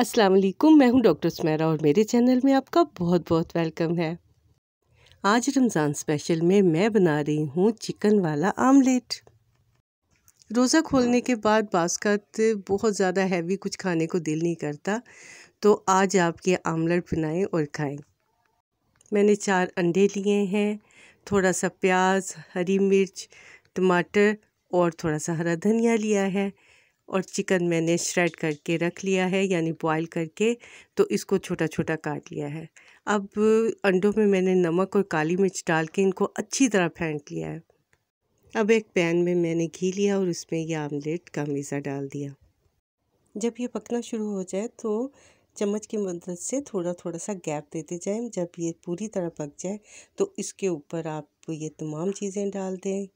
अस्सलाम वालेकुम मैं हूं डॉक्टर स्मैरा और मेरे चैनल में आपका बहुत बहुत वेलकम है आज रमज़ान स्पेशल में मैं बना रही हूं चिकन वाला आमलेट रोज़ा खोलने के बाद बासकत बहुत ज़्यादा हैवी कुछ खाने को दिल नहीं करता तो आज आप ये आमलेट बनाएं और खाएं मैंने चार अंडे लिए हैं थोड़ा सा प्याज हरी मिर्च टमाटर और थोड़ा सा हरा धनिया लिया है और चिकन मैंने श्रेड करके रख लिया है यानी बॉईल करके तो इसको छोटा छोटा काट लिया है अब अंडों में मैंने नमक और काली मिर्च डाल के इनको अच्छी तरह फेंट लिया है अब एक पैन में मैंने घी लिया और उसमें यह आमलेट का मीज़ा डाल दिया जब ये पकना शुरू हो जाए तो चम्मच की मदद से थोड़ा थोड़ा सा गैप देते जाएं जब ये पूरी तरह पक जाए तो इसके ऊपर आप ये तमाम चीज़ें डाल दें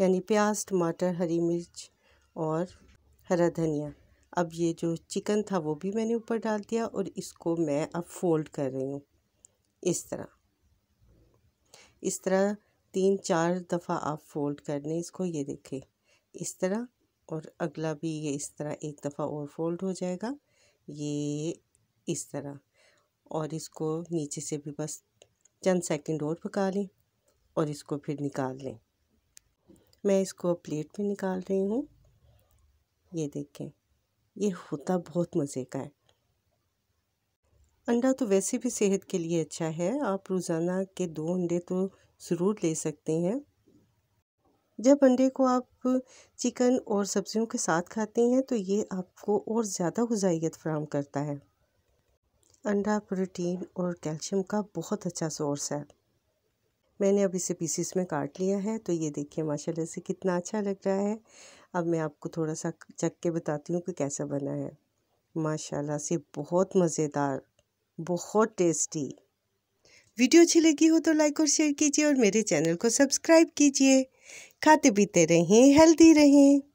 यानी प्याज टमाटर हरी मिर्च और हरा धनिया अब ये जो चिकन था वो भी मैंने ऊपर डाल दिया और इसको मैं अब फोल्ड कर रही हूँ इस तरह इस तरह तीन चार दफ़ा आप फोल्ड कर लें इसको ये देखें इस तरह और अगला भी ये इस तरह एक दफ़ा और फोल्ड हो जाएगा ये इस तरह और इसको नीचे से भी बस चंद सेकंड और पका लें और इसको फिर निकाल लें मैं इसको प्लेट में निकाल रही हूँ ये देखें ये होता बहुत मज़े का है अंडा तो वैसे भी सेहत के लिए अच्छा है आप रोज़ाना के दो अंडे तो ज़रूर ले सकते हैं जब अंडे को आप चिकन और सब्ज़ियों के साथ खाते हैं तो ये आपको और ज़्यादा गजाइत फ्राहम करता है अंडा प्रोटीन और कैल्शियम का बहुत अच्छा सोर्स है मैंने अब इसे पीसीस में काट लिया है तो ये देखिए माशाल्लाह से कितना अच्छा लग रहा है अब मैं आपको थोड़ा सा चख के बताती हूँ कि कैसा बना है माशाल्लाह से बहुत मज़ेदार बहुत टेस्टी वीडियो अच्छी लगी हो तो लाइक और शेयर कीजिए और मेरे चैनल को सब्सक्राइब कीजिए खाते पीते रहें हेल्दी रहें